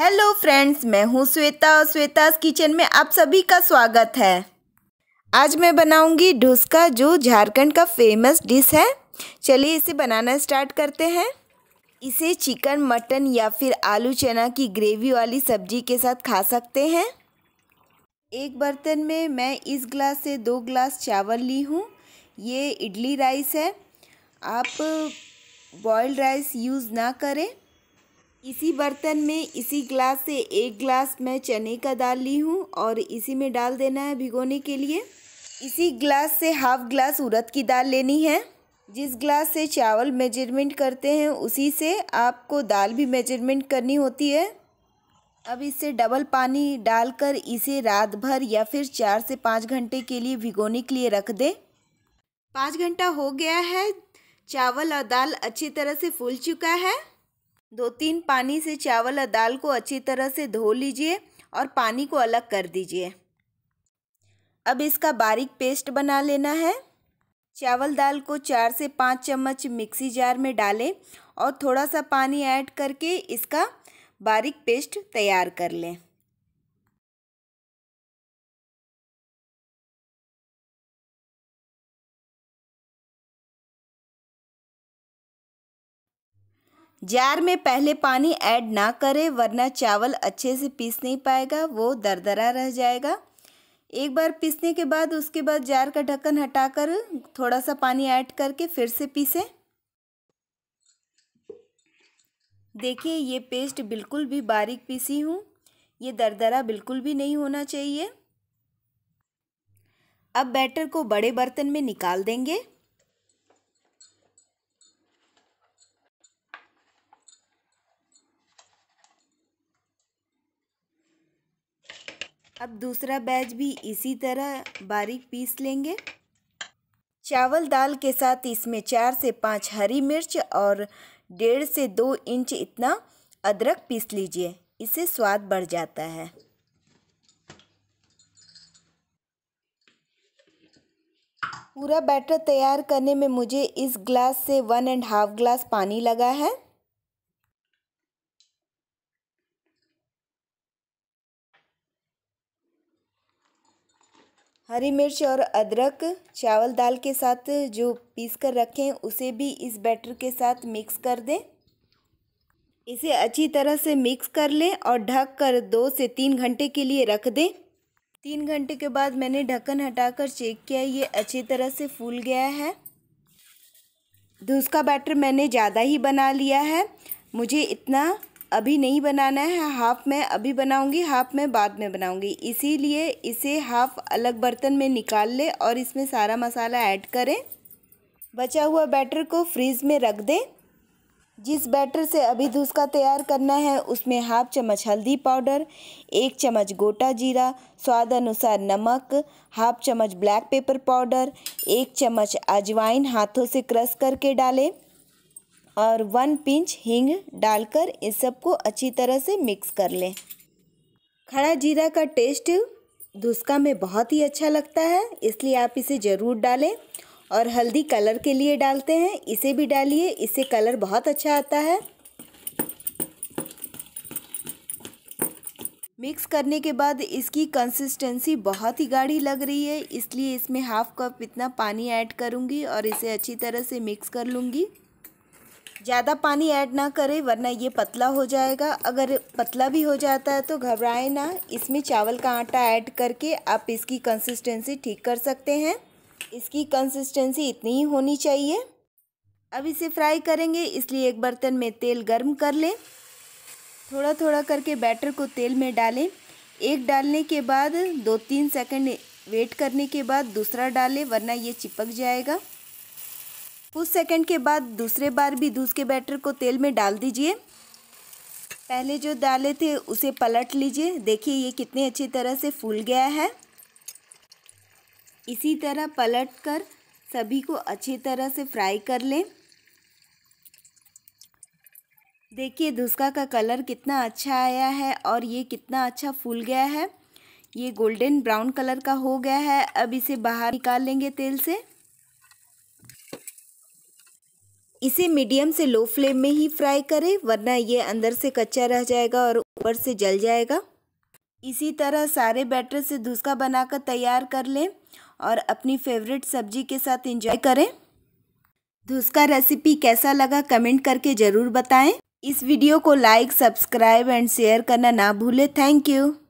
hello friends मैं हूँ श्वेता और श्वेता किचन में आप सभी का स्वागत है आज मैं बनाऊंगी ढोसका जो झारखंड का फेमस डिश है चलिए इसे बनाना स्टार्ट करते हैं इसे चिकन मटन या फिर आलू चना की ग्रेवी वाली सब्जी के साथ खा सकते हैं एक बर्तन में मैं इस ग्लास से दो ग्लास चावल ली हूँ ये इडली राइस है आप बॉयल्ड राइस यूज़ ना करें इसी बर्तन में इसी ग्लास से एक ग्लास मैं चने का दाल ली हूँ और इसी में डाल देना है भिगोने के लिए इसी ग्लास से हाफ ग्लास उड़द की दाल लेनी है जिस ग्लास से चावल मेजरमेंट करते हैं उसी से आपको दाल भी मेजरमेंट करनी होती है अब इससे डबल पानी डालकर इसे रात भर या फिर चार से पाँच घंटे के लिए भिगोने के लिए रख दें पाँच घंटा हो गया है चावल और दाल अच्छी तरह से फूल चुका है दो तीन पानी से चावल और दाल को अच्छी तरह से धो लीजिए और पानी को अलग कर दीजिए अब इसका बारीक पेस्ट बना लेना है चावल दाल को चार से पाँच चम्मच मिक्सी जार में डालें और थोड़ा सा पानी ऐड करके इसका बारीक पेस्ट तैयार कर लें जार में पहले पानी ऐड ना करें वरना चावल अच्छे से पीस नहीं पाएगा वो दरदरा रह जाएगा एक बार पीसने के बाद उसके बाद जार का ढक्कन हटाकर थोड़ा सा पानी ऐड करके फिर से पीसें देखिए ये पेस्ट बिल्कुल भी बारीक पीसी हूँ ये दरदरा बिल्कुल भी नहीं होना चाहिए अब बैटर को बड़े बर्तन में निकाल देंगे अब दूसरा बैच भी इसी तरह बारीक पीस लेंगे चावल दाल के साथ इसमें चार से पाँच हरी मिर्च और डेढ़ से दो इंच इतना अदरक पीस लीजिए इससे स्वाद बढ़ जाता है पूरा बैटर तैयार करने में मुझे इस ग्लास से वन एंड हाफ ग्लास पानी लगा है हरी मिर्च और अदरक चावल दाल के साथ जो पीस कर रखें उसे भी इस बैटर के साथ मिक्स कर दें इसे अच्छी तरह से मिक्स कर लें और ढक कर दो से तीन घंटे के लिए रख दें तीन घंटे के बाद मैंने ढक्कन हटाकर चेक किया ये अच्छी तरह से फूल गया है दूसरा बैटर मैंने ज़्यादा ही बना लिया है मुझे इतना अभी नहीं बनाना है हाफ़ में अभी बनाऊंगी हाफ़ में बाद में बनाऊंगी इसीलिए इसे हाफ़ अलग बर्तन में निकाल ले और इसमें सारा मसाला ऐड करें बचा हुआ बैटर को फ्रीज़ में रख दें जिस बैटर से अभी दूसरा तैयार करना है उसमें हाफ चम्मच हल्दी पाउडर एक चम्मच गोटा जीरा स्वाद अनुसार नमक हाफ चम्मच ब्लैक पेपर पाउडर एक चम्मच अजवाइन हाथों से क्रश करके डालें और वन पिंच हींग डालकर इस सबको अच्छी तरह से मिक्स कर लें खड़ा जीरा का टेस्ट धुसका में बहुत ही अच्छा लगता है इसलिए आप इसे ज़रूर डालें और हल्दी कलर के लिए डालते हैं इसे भी डालिए इससे कलर बहुत अच्छा आता है मिक्स करने के बाद इसकी कंसिस्टेंसी बहुत ही गाढ़ी लग रही है इसलिए इसमें हाफ कप इतना पानी ऐड करूँगी और इसे अच्छी तरह से मिक्स कर लूँगी ज़्यादा पानी ऐड ना करें वरना ये पतला हो जाएगा अगर पतला भी हो जाता है तो घबराएं ना इसमें चावल का आटा ऐड करके आप इसकी कंसिस्टेंसी ठीक कर सकते हैं इसकी कंसिस्टेंसी इतनी ही होनी चाहिए अब इसे फ्राई करेंगे इसलिए एक बर्तन में तेल गर्म कर लें थोड़ा थोड़ा करके बैटर को तेल में डालें एक डालने के बाद दो तीन सेकंड वेट करने के बाद दूसरा डालें वरना ये चिपक जाएगा कुछ सेकंड के बाद दूसरे बार भी दूध के बैटर को तेल में डाल दीजिए पहले जो डाले थे उसे पलट लीजिए देखिए ये कितने अच्छी तरह से फूल गया है इसी तरह पलट कर सभी को अच्छी तरह से फ्राई कर लें देखिए दूसका का कलर कितना अच्छा आया है और ये कितना अच्छा फूल गया है ये गोल्डन ब्राउन कलर का हो गया है अब इसे बाहर निकाल लेंगे तेल से इसे मीडियम से लो फ्लेम में ही फ्राई करें वरना ये अंदर से कच्चा रह जाएगा और ऊपर से जल जाएगा इसी तरह सारे बैटर से धूसका बनाकर तैयार कर लें और अपनी फेवरेट सब्जी के साथ एंजॉय करें धूसका रेसिपी कैसा लगा कमेंट करके ज़रूर बताएं इस वीडियो को लाइक सब्सक्राइब एंड शेयर करना ना भूलें थैंक यू